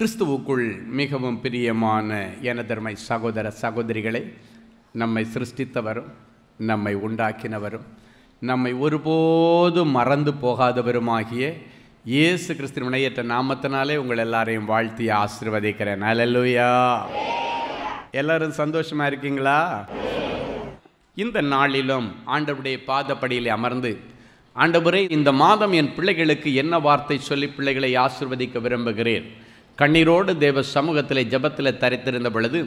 கிறிஸ்துவுக்குள் மிகவும் பிரியமான எனதர்மை சகோதர சகோதரிகளை நம்மை சிருஷ்டித்தவரும் நம்மை உண்டாக்கினவரும் நம்மை ஒருபோதும் மறந்து போகாதவருமாகிய இயேசு கிறிஸ்து வினையற்ற நாமத்தினாலே உங்கள் எல்லாரையும் வாழ்த்தி ஆசிர்வதிக்கிறேன் அலலுயா எல்லாரும் சந்தோஷமாக இருக்கீங்களா இந்த நாளிலும் ஆண்டவருடைய பாதப்படியில் அமர்ந்து ஆண்டவரே இந்த மாதம் என் பிள்ளைகளுக்கு என்ன வார்த்தை சொல்லி பிள்ளைகளை ஆசிர்வதிக்க விரும்புகிறேன் கண்ணீரோடு தேவ சமூகத்தில் ஜபத்தில் தரித்திருந்த பொழுது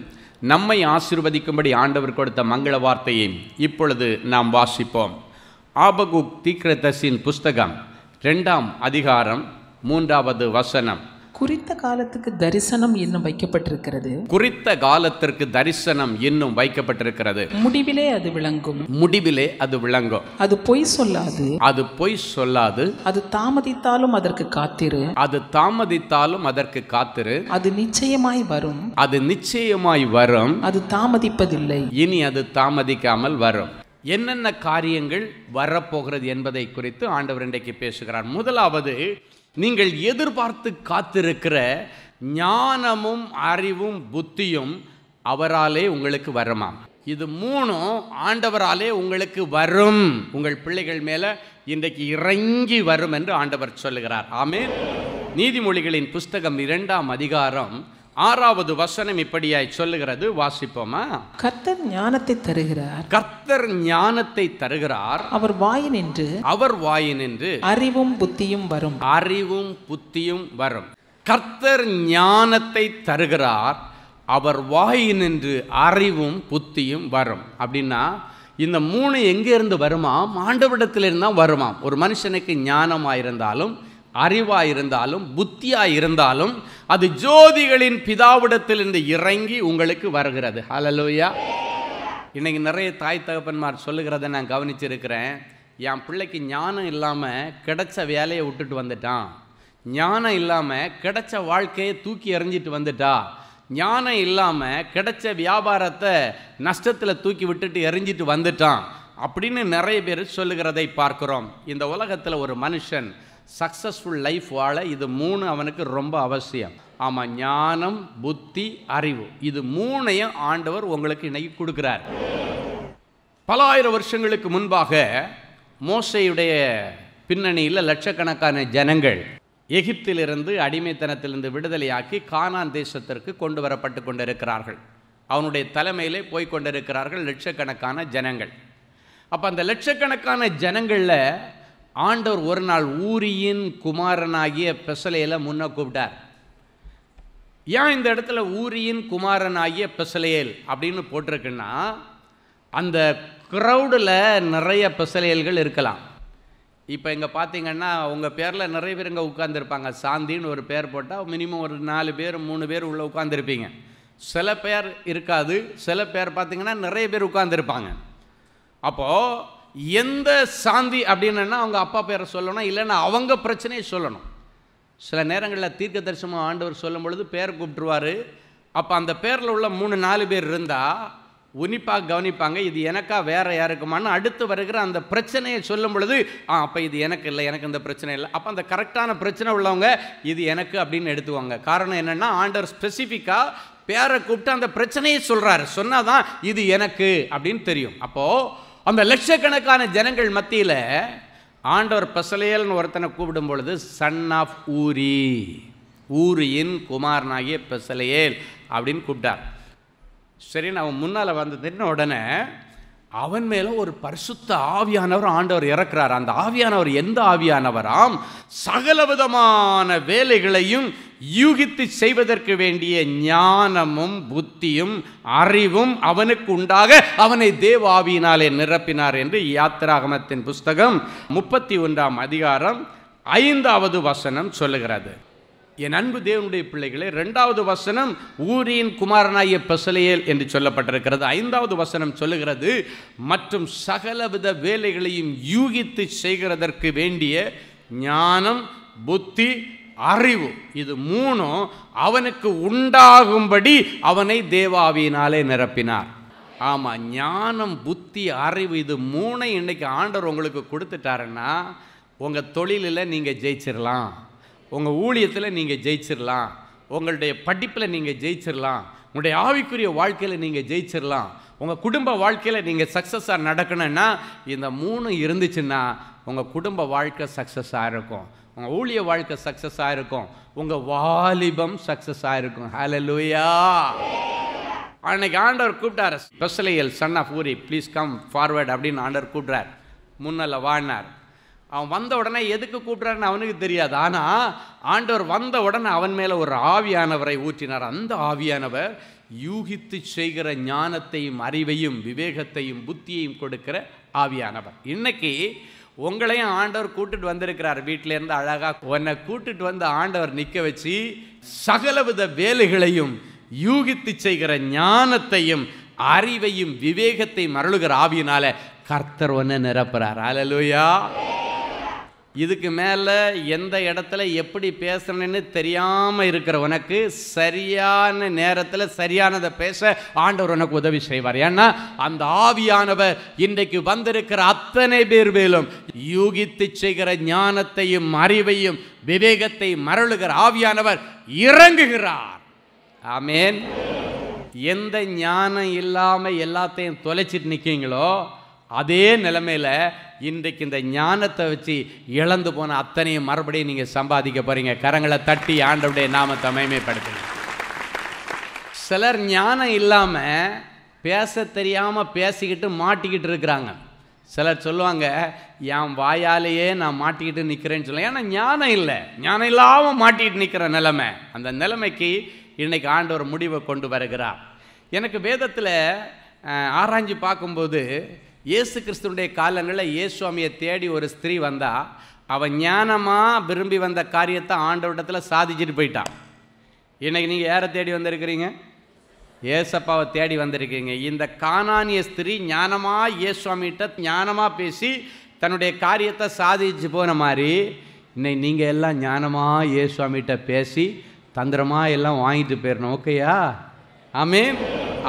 நம்மை ஆசிர்வதிக்கும்படி ஆண்டவர் கொடுத்த மங்கள வார்த்தையை இப்பொழுது நாம் வாசிப்போம் ஆபகு தீக்ரதஸின் புஸ்தகம் ரெண்டாம் அதிகாரம் மூன்றாவது வசனம் குறித்த காலத்துக்கு தரிசனம் இன்னும் வைக்கப்பட்டிருக்கிறது குறித்த காலத்திற்கு தரிசனம் இன்னும் வைக்கப்பட்டிருக்கிறது முடிவிலே அது விளங்கும் முடிவிலே அது விளங்கும் அது பொய் சொல்லாது அது பொய் சொல்லாது அது தாமதித்தாலும் அதற்கு காத்திரு அது தாமதித்தாலும் அதற்கு காத்திரு அது நிச்சயமாய் வரும் அது நிச்சயமாய் வரும் அது தாமதிப்பதில்லை இனி அது தாமதிக்காமல் வரும் என்னென்ன காரியங்கள் வரப்போகிறது என்பதை குறித்து ஆண்டவர் இன்றைக்கு பேசுகிறார் முதலாவது நீங்கள் எதிர்பார்த்து காத்திருக்கிற ஞானமும் அறிவும் புத்தியும் அவராலே உங்களுக்கு வருமாம் இது மூணும் ஆண்டவராலே உங்களுக்கு வரும் உங்கள் பிள்ளைகள் மேலே இன்றைக்கு இறங்கி வரும் என்று ஆண்டவர் சொல்லுகிறார் ஆமே நீதிமொழிகளின் புஸ்தகம் இரண்டாம் அதிகாரம் ஆறாவது வசனம் இப்படியாய் சொல்லுகிறது வாசிப்போமா கர்த்தர் ஞானத்தை தருகிறார் கர்த்தர் ஞானத்தை தருகிறார் அவர் என்று அவர் என்று அறிவும் புத்தியும் வரும் அறிவும் புத்தியும் வரும் கர்த்தர் ஞானத்தை தருகிறார் அவர் என்று அறிவும் புத்தியும் வரும் அப்படின்னா இந்த மூணு எங்கே இருந்து வருமாம் ஆண்டவிடத்திலிருந்து தான் வருமாம் ஒரு மனுஷனுக்கு ஞானமாக இருந்தாலும் அறிவாக இருந்தாலும் புத்தியாக இருந்தாலும் அது ஜோதிகளின் பிதாவிடத்திலிருந்து இறங்கி உங்களுக்கு வருகிறது ஹலலோயா இன்றைக்கி நிறைய தாய் தகப்பன்மார் சொல்லுகிறத நான் கவனிச்சிருக்கிறேன் என் பிள்ளைக்கு ஞானம் இல்லாமல் கிடைச்ச வேலையை விட்டுட்டு வந்துட்டான் ஞானம் இல்லாமல் கிடைச்ச வாழ்க்கையை தூக்கி எறிஞ்சிட்டு வந்துட்டா ஞானம் இல்லாமல் கிடைச்ச வியாபாரத்தை நஷ்டத்தில் தூக்கி விட்டுட்டு எறிஞ்சிட்டு வந்துட்டான் அப்படின்னு நிறைய பேர் சொல்லுகிறதை பார்க்குறோம் இந்த உலகத்தில் ஒரு மனுஷன் சக்சஸ்ஃபுல் லைஃப் வாழ இது மூணு அவனுக்கு ரொம்ப அவசியம் ஆமாம் ஞானம் புத்தி அறிவு இது மூணையும் ஆண்டவர் உங்களுக்கு இன்னைக்கு கொடுக்குறார் பல ஆயிரம் வருஷங்களுக்கு முன்பாக மோசையுடைய பின்னணியில் லட்சக்கணக்கான ஜனங்கள் எகிப்திலிருந்து அடிமைத்தனத்திலிருந்து விடுதலையாக்கி கானான் தேசத்திற்கு கொண்டு வரப்பட்டு கொண்டிருக்கிறார்கள் அவனுடைய தலைமையிலே போய் கொண்டிருக்கிறார்கள் லட்சக்கணக்கான ஜனங்கள் அப்போ அந்த லட்சக்கணக்கான ஜனங்களில் ஆண்டவர் ஒரு நாள் ஊரியின் குமாரனாகிய பெசலையில் முன்ன கூப்பிட்டார் ஏன் இந்த இடத்துல ஊரியின் குமாரனாகிய பெசலையல் அப்படின்னு போட்டிருக்குன்னா அந்த க்ரௌடில் நிறைய பெசலையல்கள் இருக்கலாம் இப்போ இங்கே பார்த்தீங்கன்னா உங்கள் பேரில் நிறைய பேர் இங்கே உட்காந்துருப்பாங்க சாந்தின்னு ஒரு பேர் போட்டால் மினிமம் ஒரு நாலு பேர் மூணு பேர் உள்ளே உட்காந்துருப்பீங்க சில பேர் இருக்காது சில பேர் பார்த்திங்கன்னா நிறைய பேர் உட்காந்துருப்பாங்க அப்போது எந்த சாந்தி அப்படின்னா அவங்க அப்பா பேரை சொல்லணும் இல்லைன்னா அவங்க பிரச்சனையை சொல்லணும் சில நேரங்களில் தீர்க்க தரிசனம் ஆண்டவர் சொல்லும் பொழுது பேர் கூப்பிட்டுருவார் அப்போ அந்த பேரில் உள்ள மூணு நாலு பேர் இருந்தால் உன்னிப்பாக கவனிப்பாங்க இது எனக்கா வேற யாருக்குமான்னு அடுத்து வருகிற அந்த பிரச்சனையை சொல்லும் பொழுது ஆ அப்போ இது எனக்கு இல்லை எனக்கு இந்த பிரச்சனை இல்லை அப்போ அந்த கரெக்டான பிரச்சனை உள்ளவங்க இது எனக்கு அப்படின்னு எடுத்துவாங்க காரணம் என்னென்னா ஆண்டவர் ஸ்பெசிஃபிக்காக பேரை கூப்பிட்டு அந்த பிரச்சனையை சொல்கிறாரு சொன்னால் தான் இது எனக்கு அப்படின்னு தெரியும் அப்போது அந்த லட்சக்கணக்கான ஜனங்கள் மத்தியில் ஆண்டவர் பெசலேல்னு ஒருத்தனை கூப்பிடும் பொழுது சன் ஆஃப் ஊரி ஊரியின் குமாரனாகிய பெசலையேல் அப்படின்னு கூப்பிட்டார் சரி நான் முன்னால் வந்ததுன்னு உடனே அவன் மேலே ஒரு பரிசுத்த ஆவியானவர் ஆண்டவர் இறக்கிறார் அந்த ஆவியானவர் எந்த ஆவியானவராம் சகலவிதமான வேலைகளையும் யூகித்து செய்வதற்கு வேண்டிய ஞானமும் புத்தியும் அறிவும் அவனுக்கு உண்டாக அவனை தேவ ஆவியினாலே நிரப்பினார் என்று யாத்திராகமத்தின் புஸ்தகம் முப்பத்தி ஒன்றாம் அதிகாரம் ஐந்தாவது வசனம் சொல்லுகிறது என் அன்பு தேவனுடைய பிள்ளைகளே ரெண்டாவது வசனம் ஊரியின் குமாரனாய பெசலையேல் என்று சொல்லப்பட்டிருக்கிறது ஐந்தாவது வசனம் சொல்லுகிறது மற்றும் சகலவித வேலைகளையும் யூகித்து செய்கிறதற்கு வேண்டிய ஞானம் புத்தி அறிவு இது மூணும் அவனுக்கு உண்டாகும்படி அவனை தேவாவியினாலே நிரப்பினார் ஆமாம் ஞானம் புத்தி அறிவு இது மூணை இன்னைக்கு ஆண்டவர் உங்களுக்கு கொடுத்துட்டாருன்னா உங்கள் தொழிலில் நீங்கள் ஜெயிச்சிடலாம் உங்கள் ஊழியத்தில் நீங்கள் ஜெயிச்சிடலாம் உங்களுடைய படிப்பில் நீங்கள் ஜெயிச்சிடலாம் உங்களுடைய ஆவிக்குரிய வாழ்க்கையில் நீங்கள் ஜெயிச்சிடலாம் உங்கள் குடும்ப வாழ்க்கையில் நீங்கள் சக்ஸஸாக நடக்கணும்னா இந்த மூணு இருந்துச்சுன்னா உங்கள் குடும்ப வாழ்க்கை சக்ஸஸாக இருக்கும் உங்கள் ஊழிய வாழ்க்கை சக்ஸஸாக இருக்கும் உங்கள் வாலிபம் சக்ஸஸாக இருக்கும் லூயா அன்னைக்கு ஆண்டவர் கூப்பிட்டார் ஸ்பெஷலியல் சன் ஆஃப் ஊரி ப்ளீஸ் கம் ஃபார்வர்ட் அப்படின்னு ஆண்டவர் கூப்பிட்றார் முன்னில் வாழ்னார் அவன் வந்த உடனே எதுக்கு கூப்பிட்றான்னு அவனுக்கு தெரியாது ஆனால் ஆண்டவர் வந்த உடனே அவன் மேலே ஒரு ஆவியானவரை ஊற்றினார் அந்த ஆவியானவர் யூகித்து செய்கிற ஞானத்தையும் அறிவையும் விவேகத்தையும் புத்தியையும் கொடுக்கிற ஆவியானவர் இன்னைக்கு உங்களையும் ஆண்டவர் கூட்டுட்டு வந்திருக்கிறார் வீட்டிலேருந்து அழகாக உன்னை கூட்டுட்டு வந்து ஆண்டவர் நிற்க வச்சு சகலவித வேலைகளையும் யூகித்து செய்கிற ஞானத்தையும் அறிவையும் விவேகத்தையும் மருளுகிற ஆவியினால கர்த்தர் ஒன்று நிரப்புறார் அலலுயா இதுக்கு மேலே எந்த இடத்துல எப்படி பேசணும்னு தெரியாமல் இருக்கிற உனக்கு சரியான நேரத்தில் சரியானதை பேச ஆண்டவர் உனக்கு உதவி செய்வார் ஏன்னா அந்த ஆவியானவர் இன்றைக்கு வந்திருக்கிற அத்தனை பேர் மேலும் யூகித்து செய்கிற ஞானத்தையும் அறிவையும் விவேகத்தை மரளுகிற ஆவியானவர் இறங்குகிறார் ஆமேன் எந்த ஞானம் இல்லாமல் எல்லாத்தையும் தொலைச்சிட்டு நிற்கீங்களோ அதே நிலைமையில் இன்றைக்கு இந்த ஞானத்தை வச்சு இழந்து போன அத்தனையும் மறுபடியும் நீங்கள் சம்பாதிக்க போகிறீங்க கரங்களை தட்டி ஆண்டவுடைய நாமத்தை மைமைப்படுத்துங்க சிலர் ஞானம் இல்லாமல் பேச தெரியாமல் பேசிக்கிட்டு மாட்டிக்கிட்டு இருக்கிறாங்க சிலர் சொல்லுவாங்க என் வாயாலேயே நான் மாட்டிக்கிட்டு நிற்கிறேன்னு சொல்லுவேன் ஏன்னா ஞானம் இல்லை ஞானம் இல்லாமல் மாட்டிக்கிட்டு நிற்கிற நிலைமை அந்த நிலைமைக்கு இன்றைக்கு ஆண்டவர் முடிவை கொண்டு வருகிறார் எனக்கு வேதத்தில் ஆராய்ஞ்சு பார்க்கும்போது இயேசு கிறிஸ்துவனுடைய காலங்களில் சுவாமியை தேடி ஒரு ஸ்திரீ வந்தா அவன் ஞானமாக விரும்பி வந்த காரியத்தை ஆண்டவட்டத்தில் சாதிச்சுட்டு போயிட்டான் இன்றைக்கி நீங்கள் யாரை தேடி வந்திருக்கிறீங்க ஏசப்பாவை தேடி வந்திருக்கீங்க இந்த காணானிய ஸ்திரீ ஞானமாக சுவாமிகிட்ட ஞானமாக பேசி தன்னுடைய காரியத்தை சாதிச்சு போன மாதிரி இன்னைக்கு நீங்கள் எல்லாம் ஞானமாக சுவாமிகிட்ட பேசி தந்திரமாக எல்லாம் வாங்கிட்டு போயிடணும் ஓகேயா ஆமே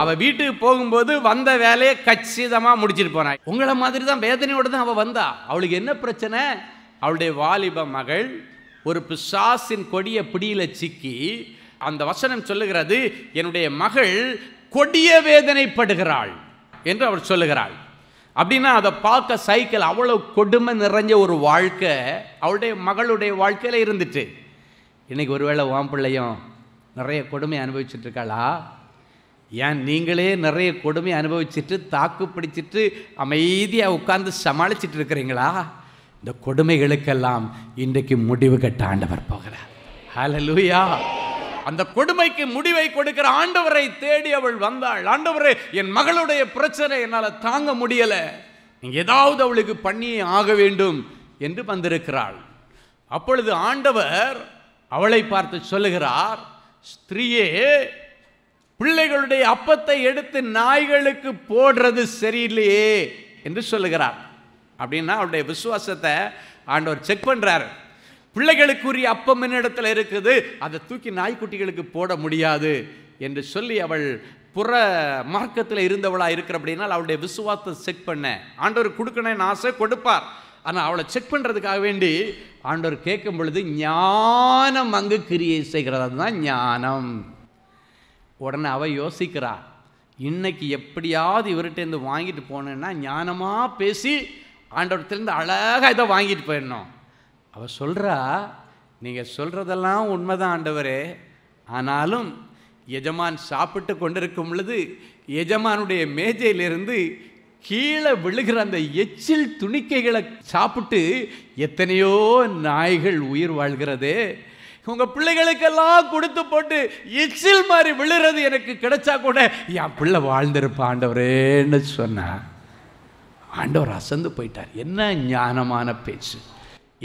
அவள் வீட்டுக்கு போகும்போது வந்த வேலையை கச்சிதமாக முடிச்சிட்டு போனாள் உங்களை மாதிரி தான் வேதனையோடு தான் அவள் வந்தா அவளுக்கு என்ன பிரச்சனை அவளுடைய வாலிப மகள் ஒரு பிசாசின் கொடிய பிடியில் சிக்கி அந்த வசனம் சொல்லுகிறது என்னுடைய மகள் கொடிய வேதனைப்படுகிறாள் என்று அவர் சொல்லுகிறாள் அப்படின்னா அதை பார்க்க சைக்கிள் அவ்வளோ கொடுமை நிறைஞ்ச ஒரு வாழ்க்கை அவளுடைய மகளுடைய வாழ்க்கையில் இருந்துட்டு இன்றைக்கி ஒருவேளை வாம்பிள்ளையும் நிறைய கொடுமை அனுபவிச்சுட்டு இருக்காளா ஏன் நீங்களே நிறைய கொடுமை அனுபவிச்சுட்டு தாக்கு பிடிச்சிட்டு அமைதியாக உட்கார்ந்து சமாளிச்சிட்டு இருக்கிறீங்களா இந்த கொடுமைகளுக்கெல்லாம் இன்றைக்கு முடிவு கட்ட ஆண்டவர் போகிறார் ஹலலூயா அந்த கொடுமைக்கு முடிவை கொடுக்கிற ஆண்டவரை தேடி அவள் வந்தாள் ஆண்டவரே என் மகளுடைய பிரச்சனை என்னால் தாங்க முடியலை ஏதாவது அவளுக்கு பண்ணியே ஆக வேண்டும் என்று வந்திருக்கிறாள் அப்பொழுது ஆண்டவர் அவளை பார்த்து சொல்லுகிறார் ஸ்திரீயே பிள்ளைகளுடைய அப்பத்தை எடுத்து நாய்களுக்கு போடுறது சரியில்லையே என்று சொல்லுகிறார் அப்படின்னா அவருடைய விசுவாசத்தை ஆண்டவர் செக் பண்ணுறாரு பிள்ளைகளுக்குரிய அப்பம் என்னிடத்தில் இருக்குது அதை தூக்கி நாய்க்குட்டிகளுக்கு போட முடியாது என்று சொல்லி அவள் புற மார்க்கத்தில் இருந்தவளாக இருக்கிற அப்படின்னா அவளுடைய விசுவாசத்தை செக் பண்ண ஆண்டவர் கொடுக்கணும்னு ஆசை கொடுப்பார் ஆனால் அவளை செக் பண்ணுறதுக்காக வேண்டி ஆண்டவர் கேட்கும் பொழுது ஞானம் அங்கு கிரியை செய்கிறது அதுதான் ஞானம் உடனே அவள் யோசிக்கிறா இன்னைக்கு எப்படியாவது இருந்து வாங்கிட்டு போனேன்னா ஞானமாக பேசி ஆண்டவர்கிட்டருந்து அழகாக இதை வாங்கிட்டு போயிடணும் அவள் சொல்கிறா நீங்கள் சொல்கிறதெல்லாம் உண்மைதான் ஆண்டவரே ஆனாலும் எஜமான் சாப்பிட்டு கொண்டிருக்கும் பொழுது எஜமானுடைய மேஜையிலிருந்து கீழே விழுகிற அந்த எச்சில் துணிக்கைகளை சாப்பிட்டு எத்தனையோ நாய்கள் உயிர் வாழ்கிறதே உங்கள் பிள்ளைகளுக்கெல்லாம் கொடுத்து போட்டு எச்சில் மாதிரி விழுறது எனக்கு கிடைச்சா கூட என் பிள்ளை வாழ்ந்திருப்ப ஆண்டவரேன்னு சொன்னார் ஆண்டவர் அசந்து போயிட்டார் என்ன ஞானமான பேச்சு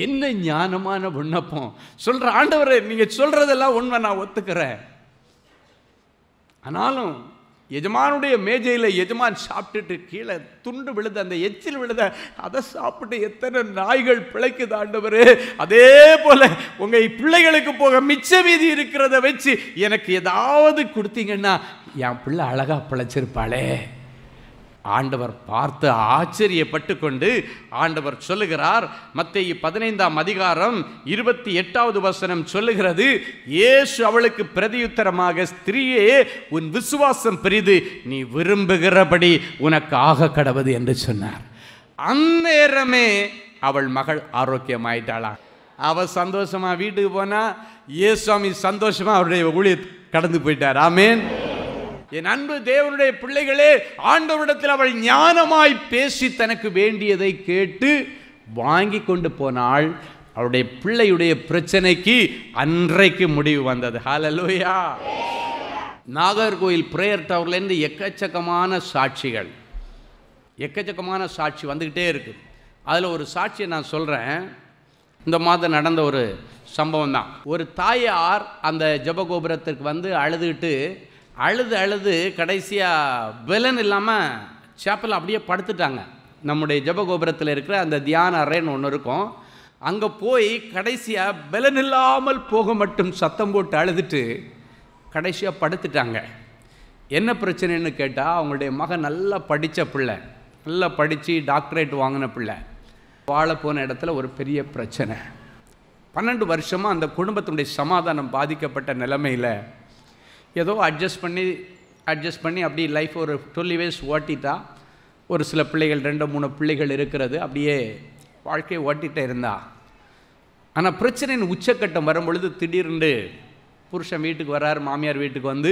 என்ன ஞானமான விண்ணப்பம் சொல்கிற ஆண்டவர் நீங்கள் சொல்கிறதெல்லாம் உண்மை நான் ஒத்துக்கிறேன் ஆனாலும் எஜமானுடைய மேஜையில் எஜமான் சாப்பிட்டுட்டு கீழே துண்டு விழுத அந்த எச்சில் விழுத அதை சாப்பிட்டு எத்தனை நாய்கள் பிழைக்குது ஆண்டவர் அதே போல் உங்கள் பிள்ளைகளுக்கு போக மிச்ச மீதி இருக்கிறத வச்சு எனக்கு ஏதாவது கொடுத்தீங்கன்னா என் பிள்ளை அழகாக பிழைச்சிருப்பாளே ஆண்டவர் பார்த்து ஆச்சரியப்பட்டு கொண்டு ஆண்டவர் சொல்லுகிறார் மத்திய பதினைந்தாம் அதிகாரம் இருபத்தி எட்டாவது வசனம் சொல்லுகிறது ஏசு அவளுக்கு பிரதியுத்தரமாக ஸ்திரீயே உன் விசுவாசம் பெரிது நீ விரும்புகிறபடி உனக்கு ஆக கடவுது என்று சொன்னார் அந்நேரமே அவள் மகள் ஆரோக்கியமாயிட்டாளாம் அவள் சந்தோஷமா வீட்டுக்கு போனால் ஏசுவாமி சந்தோஷமாக அவருடைய ஊழிய கடந்து போயிட்டார் ஆமேன் என் அன்பு தேவனுடைய பிள்ளைகளே ஆண்டவரிடத்தில் அவள் ஞானமாய் பேசி தனக்கு வேண்டியதை கேட்டு வாங்கி கொண்டு போனாள் அவருடைய பிள்ளையுடைய பிரச்சனைக்கு அன்றைக்கு முடிவு வந்தது ஹலலோயா நாகர்கோயில் பிரேயர் டவர்லேருந்து எக்கச்சக்கமான சாட்சிகள் எக்கச்சக்கமான சாட்சி வந்துக்கிட்டே இருக்குது அதில் ஒரு சாட்சியை நான் சொல்கிறேன் இந்த மாதம் நடந்த ஒரு சம்பவம் தான் ஒரு தாயார் அந்த ஜபகோபுரத்திற்கு வந்து அழுதுகிட்டு அழுது அழுது கடைசியாக பலன் இல்லாமல் சேப்பல் அப்படியே படுத்துட்டாங்க நம்முடைய ஜபகோபுரத்தில் இருக்கிற அந்த தியான அறைன்னு ஒன்று இருக்கும் அங்கே போய் கடைசியாக பலன் இல்லாமல் போக மட்டும் சத்தம் போட்டு அழுதுட்டு கடைசியாக படுத்துட்டாங்க என்ன பிரச்சனைன்னு கேட்டால் அவங்களுடைய மகன் நல்லா படித்த பிள்ளை நல்லா படித்து டாக்டரேட் வாங்கின பிள்ளை வாழ போன இடத்துல ஒரு பெரிய பிரச்சனை பன்னெண்டு வருஷமாக அந்த குடும்பத்தினுடைய சமாதானம் பாதிக்கப்பட்ட நிலைமையில் ஏதோ அட்ஜஸ்ட் பண்ணி அட்ஜஸ்ட் பண்ணி அப்படி லைஃப் ஒரு டுவெல் இயர்ஸ் ஓட்டிட்டா ஒரு சில பிள்ளைகள் ரெண்டு மூணு பிள்ளைகள் இருக்கிறது அப்படியே வாழ்க்கையை ஓட்டிகிட்டே இருந்தா ஆனால் பிரச்சனையின் உச்சக்கட்டம் வரும்பொழுது திடீர்னு புருஷன் வீட்டுக்கு வர்றார் மாமியார் வீட்டுக்கு வந்து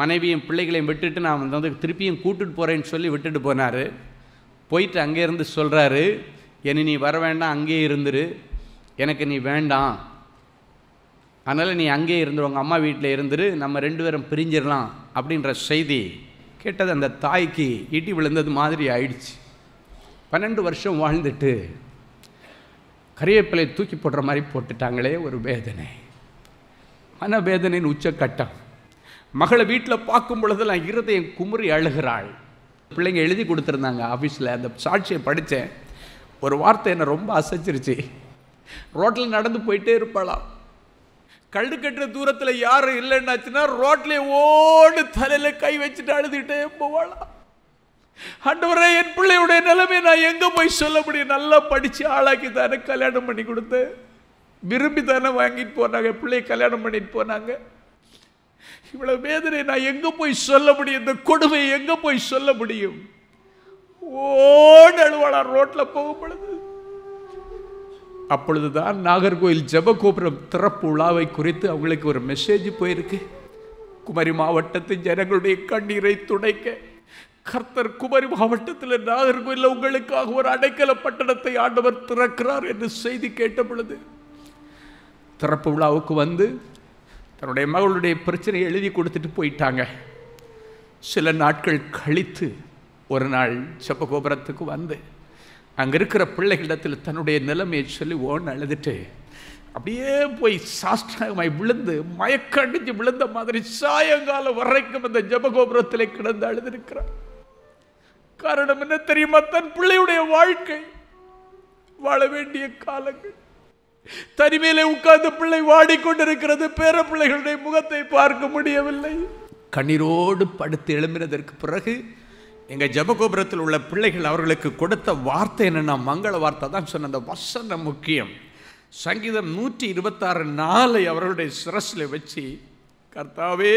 மனைவியும் பிள்ளைகளையும் விட்டுட்டு நான் வந்து திருப்பியும் கூட்டுட்டு போகிறேன்னு சொல்லி விட்டுட்டு போனார் போயிட்டு அங்கேருந்து சொல்கிறாரு என்னை நீ வர வேண்டாம் அங்கேயே இருந்துரு எனக்கு நீ வேண்டாம் அதனால் நீ அங்கேயே இருந்துரு உங்கள் அம்மா வீட்டில் இருந்துரு நம்ம ரெண்டு பேரும் பிரிஞ்சிடலாம் அப்படின்ற செய்தி கேட்டது அந்த தாய்க்கு இட்டி விழுந்தது மாதிரி ஆயிடுச்சு பன்னெண்டு வருஷம் வாழ்ந்துட்டு கரியப்பிலை தூக்கி போடுற மாதிரி போட்டுட்டாங்களே ஒரு வேதனை மனவேதனையின் உச்சக்கட்டம் மகளை வீட்டில் பார்க்கும் பொழுதெல்லாம் இருதயம் குமுறி அழுகிறாள் பிள்ளைங்க எழுதி கொடுத்துருந்தாங்க ஆஃபீஸில் அந்த சாட்சியை படித்தேன் ஒரு வார்த்தை என்னை ரொம்ப அசைச்சிருச்சு ரோட்டில் நடந்து போயிட்டே இருப்பாளாம் கழுடு கட்டுற தூரத்தில் யாரும் இல்லைன்னாச்சுன்னா ரோட்லேயே ஓடு தலையில் கை வச்சுட்டு அழுதுகிட்டே போவாளா அண்டவரே என் பிள்ளையுடைய நிலைமை நான் எங்கே போய் சொல்ல முடியும் நல்லா படித்து ஆளாக்கி தானே கல்யாணம் பண்ணி கொடுத்து விரும்பி தானே வாங்கிட்டு போனாங்க பிள்ளையை கல்யாணம் பண்ணிட்டு போனாங்க இவ்வளோ வேதனை நான் எங்கே போய் சொல்ல முடியும் இந்த கொடுமை எங்கே போய் சொல்ல முடியும் ஓடு அழுவாளா ரோட்டில் போகும் பொழுது அப்பொழுதுதான் நாகர்கோயில் ஜபகோபுரம் திறப்பு விழாவை குறித்து அவங்களுக்கு ஒரு மெசேஜ் போயிருக்கு குமரி மாவட்டத்து ஜனங்களுடைய கண்ணீரை துடைக்க கர்த்தர் குமரி மாவட்டத்தில் நாகர்கோயிலில் உங்களுக்காக ஒரு அடைக்கல பட்டணத்தை ஆண்டவர் திறக்கிறார் என்று செய்தி கேட்ட பொழுது திறப்பு விழாவுக்கு வந்து தன்னுடைய மகளுடைய பிரச்சனையை எழுதி கொடுத்துட்டு போயிட்டாங்க சில நாட்கள் கழித்து ஒரு நாள் செப்பகோபுரத்துக்கு வந்து அங்கே இருக்கிற பிள்ளைகளிடத்தில் தன்னுடைய நிலைமையை சொல்லி ஓன் அழுதுட்டு அப்படியே போய் சாஸ்திரமாய் விழுந்து மயக்கடிஞ்சு விழுந்த மாதிரி சாயங்காலம் வரைக்கும் அந்த ஜபகோபுரத்தில் கிடந்து அழுதிருக்கிறார் காரணம் என்ன தெரியுமா தன் பிள்ளையுடைய வாழ்க்கை வாழ வேண்டிய காலங்கள் தனிமையிலே உட்கார்ந்து பிள்ளை வாடிக்கொண்டிருக்கிறது பேர பிள்ளைகளுடைய முகத்தை பார்க்க முடியவில்லை கண்ணீரோடு படுத்து எழும்பினதற்கு பிறகு எங்கள் ஜபகோபுரத்தில் உள்ள பிள்ளைகள் அவர்களுக்கு கொடுத்த வார்த்தை என்னென்னா மங்கள வார்த்தை தான் சொன்ன அந்த வசனம் முக்கியம் சங்கீதம் நூற்றி இருபத்தாறு நாளை அவர்களுடைய சிரஸில் வச்சு கர்த்தாவே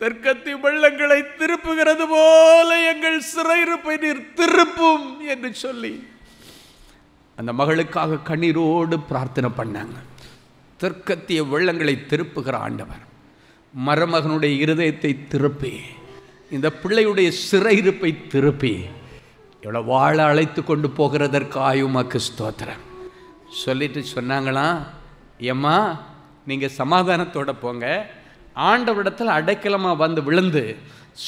தெற்கத்தி வெள்ளங்களை திருப்புகிறது போல எங்கள் சிறையிருப்பை நீர் திருப்பும் என்று சொல்லி அந்த மகளுக்காக கண்ணீரோடு பிரார்த்தனை பண்ணாங்க தெற்கத்திய வெள்ளங்களை திருப்புகிற ஆண்டவர் மருமகனுடைய இருதயத்தை திருப்பி இந்த பிள்ளையுடைய சிறையிருப்பை திருப்பி இவ்வளோ வாழ அழைத்து கொண்டு போகிறதற்கு உமக்கு ஸ்தோத்திரம் சொல்லிட்டு சொன்னாங்களாம் ஏம்மா நீங்கள் சமாதானத்தோடு போங்க ஆண்டவரிடத்தில் அடைக்கலமாக வந்து விழுந்து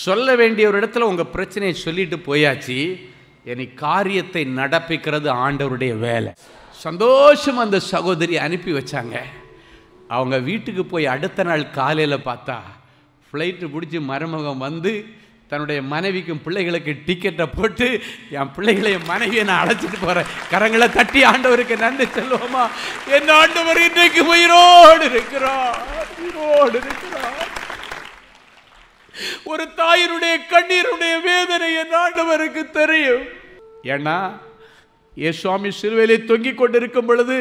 சொல்ல வேண்டிய ஒரு இடத்துல உங்கள் பிரச்சனையை சொல்லிட்டு போயாச்சு என்னை காரியத்தை நடப்பிக்கிறது ஆண்டவருடைய வேலை சந்தோஷம் அந்த சகோதரி அனுப்பி வச்சாங்க அவங்க வீட்டுக்கு போய் அடுத்த நாள் காலையில் பார்த்தா ஃப்ளைட்டு பிடிச்சி மருமகம் வந்து தன்னுடைய மனைவிக்கும் பிள்ளைகளுக்கு டிக்கெட்டை போட்டு என் பிள்ளைகளை என் மனைவியை நான் அழைச்சிட்டு போகிறேன் கரங்களை தட்டி ஆண்டவருக்கு நன்றி செல்வோமா என் ஆண்டவர் இன்றைக்கு உயிரோடு இருக்கிறார் உயிரோடு இருக்கிறார் ஒரு தாயினுடைய கண்ணீருடைய வேதனை என் ஆண்டவருக்கு தெரியும் ஏன்னா ஏ சுவாமி சிறுவேலை தொங்கிக் கொண்டிருக்கும் பொழுது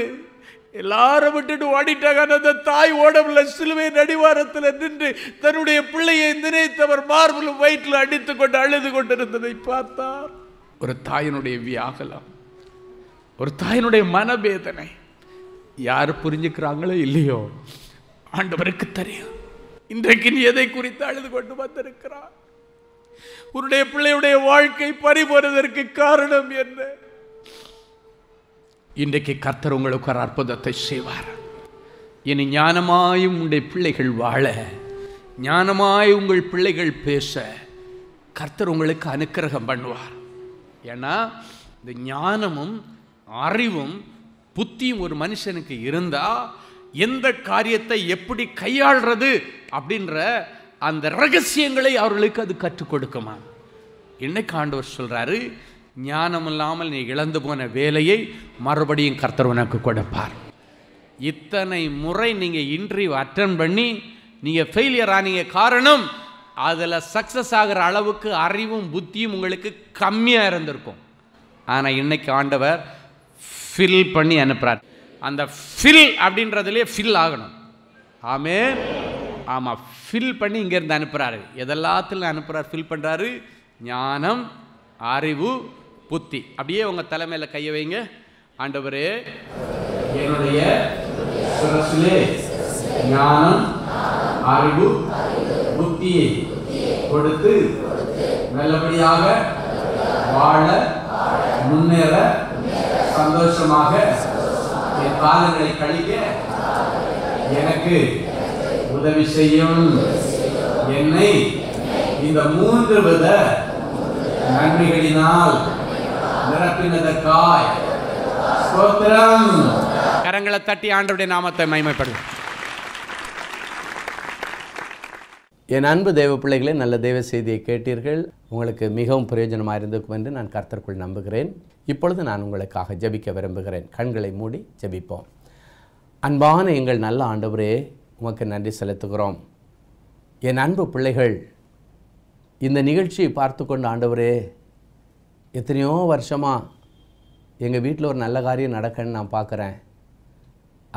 எல்லாரும் விட்டுட்டு ஓடிட்டாங்க அந்த தாய் ஓடவுல சிலுவை நடிவாரத்தில் நின்று தன்னுடைய பிள்ளையை நினைத்தவர் மார்பிலும் வயிற்றில் அடித்து கொண்டு அழுது கொண்டிருந்ததை பார்த்தார் ஒரு தாயினுடைய வியாகலம் ஒரு தாயினுடைய மனவேதனை யார் புரிஞ்சுக்கிறாங்களோ இல்லையோ ஆண்டவருக்கு தெரியும் இன்றைக்கு நீ எதை குறித்து அழுது கொண்டு வந்திருக்கிறார் உன்னுடைய பிள்ளையுடைய வாழ்க்கை பறிபோறதற்கு காரணம் என்ன இன்றைக்கு கர்த்தர் உங்களுக்கு ஒரு அற்புதத்தை செய்வார் இனி ஞானமாய் உங்களுடைய பிள்ளைகள் வாழ ஞானமாய் உங்கள் பிள்ளைகள் பேச கர்த்தர் உங்களுக்கு அனுக்கிரகம் பண்ணுவார் ஏன்னா இந்த ஞானமும் அறிவும் புத்தியும் ஒரு மனுஷனுக்கு இருந்தால் எந்த காரியத்தை எப்படி கையாள்றது அப்படின்ற அந்த ரகசியங்களை அவர்களுக்கு அது கற்றுக் கொடுக்குமா இன்னைக்கு ஆண்டவர் சொல்கிறாரு ஞானம் இல்லாமல் நீ இழந்து போன வேலையை மறுபடியும் கர்த்தர் உனக்கு கொடுப்பார் இத்தனை முறை நீங்கள் இன்டர்வியூ அட்டன் பண்ணி நீங்கள் ஃபெயிலியர் ஆனீங்க காரணம் அதில் சக்ஸஸ் ஆகிற அளவுக்கு அறிவும் புத்தியும் உங்களுக்கு கம்மியாக இருந்திருக்கும் ஆனால் இன்றைக்கி ஆண்டவர் ஃபில் பண்ணி அனுப்புகிறார் அந்த ஃபில் அப்படின்றதுலேயே ஃபில் ஆகணும் ஆமே ஆமாம் ஃபில் பண்ணி இங்கேருந்து அனுப்புகிறாரு எதெல்லாத்திலும் அனுப்புகிறார் ஃபில் பண்ணுறாரு ஞானம் அறிவு புத்தி அப்படியே உங்கள் தலைமையில் கையை வைங்க ஆண்டவரே என்னுடைய சிரசிலே ஞானம் அறிவு புத்தியை கொடுத்து நல்லபடியாக வாழ முன்னேற சந்தோஷமாக என் காலங்களை கழிக்க எனக்கு உதவி செய்யும் என்னை இந்த மூன்று வித நன்மைகளினால் நிரப்பினதற்காய் ஸ்தோத்திரம் கரங்களை தட்டி ஆண்டருடைய நாமத்தை மைமைப்படுவோம் என் அன்பு தெய்வ பிள்ளைகளே நல்ல தெய்வ செய்தியை கேட்டீர்கள் உங்களுக்கு மிகவும் பிரயோஜனமாக இருந்திருக்கும் என்று நான் கர்த்தருக்குள் நம்புகிறேன் இப்பொழுது நான் உங்களுக்காக ஜபிக்க விரும்புகிறேன் கண்களை மூடி ஜபிப்போம் அன்பான எங்கள் நல்ல ஆண்டவரே உமக்கு நன்றி செலுத்துகிறோம் என் அன்பு பிள்ளைகள் இந்த நிகழ்ச்சியை பார்த்து கொண்டு ஆண்டவரே எத்தனையோ வருஷமாக எங்கள் வீட்டில் ஒரு நல்ல காரியம் நடக்கன்னு நான் பார்க்குறேன்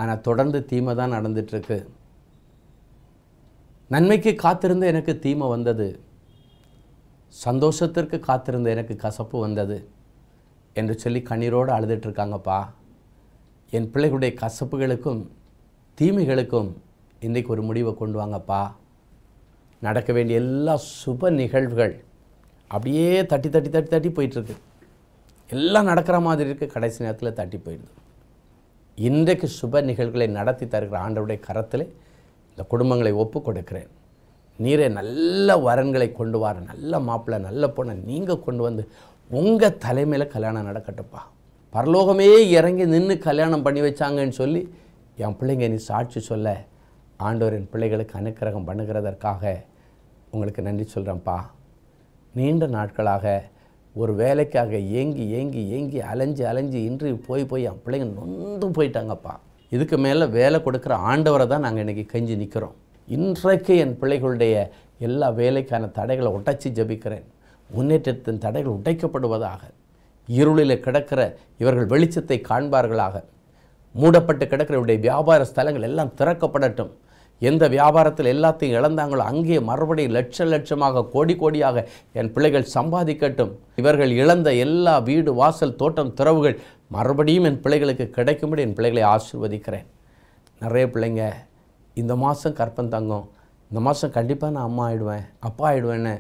ஆனால் தொடர்ந்து தீமை தான் நடந்துட்டுருக்கு நன்மைக்கு காத்திருந்த எனக்கு தீமை வந்தது சந்தோஷத்திற்கு காத்திருந்த எனக்கு கசப்பு வந்தது என்று சொல்லி கண்ணீரோடு அழுதுட்டுருக்காங்கப்பா என் பிள்ளைகளுடைய கசப்புகளுக்கும் தீமைகளுக்கும் இன்றைக்கு ஒரு முடிவை கொண்டு வாங்கப்பா நடக்க வேண்டிய எல்லா சுப நிகழ்வுகள் அப்படியே தட்டி தட்டி தட்டி தட்டி போயிட்டுருக்கு எல்லாம் நடக்கிற மாதிரி இருக்குது கடைசி நேரத்தில் தட்டி போயிடுது இன்றைக்கு சுப நிகழ்வுகளை நடத்தி தருகிற ஆண்டவுடைய கரத்தில் இந்த குடும்பங்களை ஒப்பு கொடுக்கிறேன் நீரே நல்ல வரன்களை கொண்டு வர நல்ல மாப்பிள்ளை நல்ல பொண்ணை நீங்கள் கொண்டு வந்து உங்கள் தலைமையில் கல்யாணம் நடக்கட்டுப்பா பரலோகமே இறங்கி நின்று கல்யாணம் பண்ணி வச்சாங்கன்னு சொல்லி என் பிள்ளைங்க நீ சாட்சி சொல்ல ஆண்டோரின் பிள்ளைகளுக்கு அனுக்கிரகம் பண்ணுகிறதற்காக உங்களுக்கு நன்றி சொல்கிறேன்ப்பா நீண்ட நாட்களாக ஒரு வேலைக்காக ஏங்கி ஏங்கி ஏங்கி அலைஞ்சு அலைஞ்சு இன்றி போய் போய் என் பிள்ளைங்க நொந்து போயிட்டாங்கப்பா இதுக்கு மேலே வேலை கொடுக்குற ஆண்டவரை தான் நாங்கள் இன்றைக்கி கஞ்சி நிற்கிறோம் இன்றைக்கு என் பிள்ளைகளுடைய எல்லா வேலைக்கான தடைகளை உடைச்சி ஜபிக்கிறேன் முன்னேற்றத்தின் தடைகள் உடைக்கப்படுவதாக இருளில் கிடக்கிற இவர்கள் வெளிச்சத்தை காண்பார்களாக மூடப்பட்டு கிடக்கிற இவருடைய வியாபார ஸ்தலங்கள் எல்லாம் திறக்கப்படட்டும் எந்த வியாபாரத்தில் எல்லாத்தையும் இழந்தாங்களோ அங்கே மறுபடியும் லட்ச லட்சமாக கோடி கோடியாக என் பிள்ளைகள் சம்பாதிக்கட்டும் இவர்கள் இழந்த எல்லா வீடு வாசல் தோட்டம் திறவுகள் மறுபடியும் என் பிள்ளைகளுக்கு கிடைக்கும்படி என் பிள்ளைகளை ஆசிர்வதிக்கிறேன் நிறைய பிள்ளைங்க இந்த மாதம் கற்பன் தங்கம் இந்த மாதம் கண்டிப்பாக நான் அம்மா ஆகிடுவேன் அப்பா ஆகிடுவேன்னு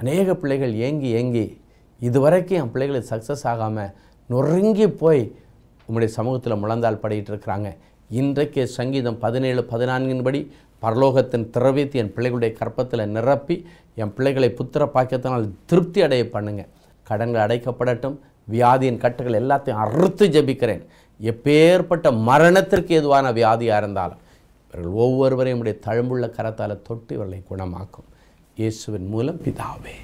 அநேக பிள்ளைகள் ஏங்கி ஏங்கி இதுவரைக்கும் என் பிள்ளைகளுக்கு சக்ஸஸ் ஆகாமல் நொறுங்கி போய் உங்களுடைய சமூகத்தில் முழந்தால் படிக்கிட்டு இருக்கிறாங்க இன்றைக்கு சங்கீதம் பதினேழு பதினான்கின்படி பரலோகத்தின் திரவியத்தை என் பிள்ளைகளுடைய கற்பத்தில் நிரப்பி என் பிள்ளைகளை புத்திர பாக்கியத்தினால் திருப்தி அடைய பண்ணுங்க கடன்கள் அடைக்கப்படட்டும் வியாதியின் கட்டுகள் எல்லாத்தையும் அறுத்து ஜபிக்கிறேன் எப்பேற்பட்ட மரணத்திற்கு எதுவான வியாதியாக இருந்தாலும் இவர்கள் ஒவ்வொருவரையும் உடைய தழும்புள்ள கரத்தால் தொட்டு இவர்களை குணமாக்கும் இயேசுவின் மூலம் பிதாவே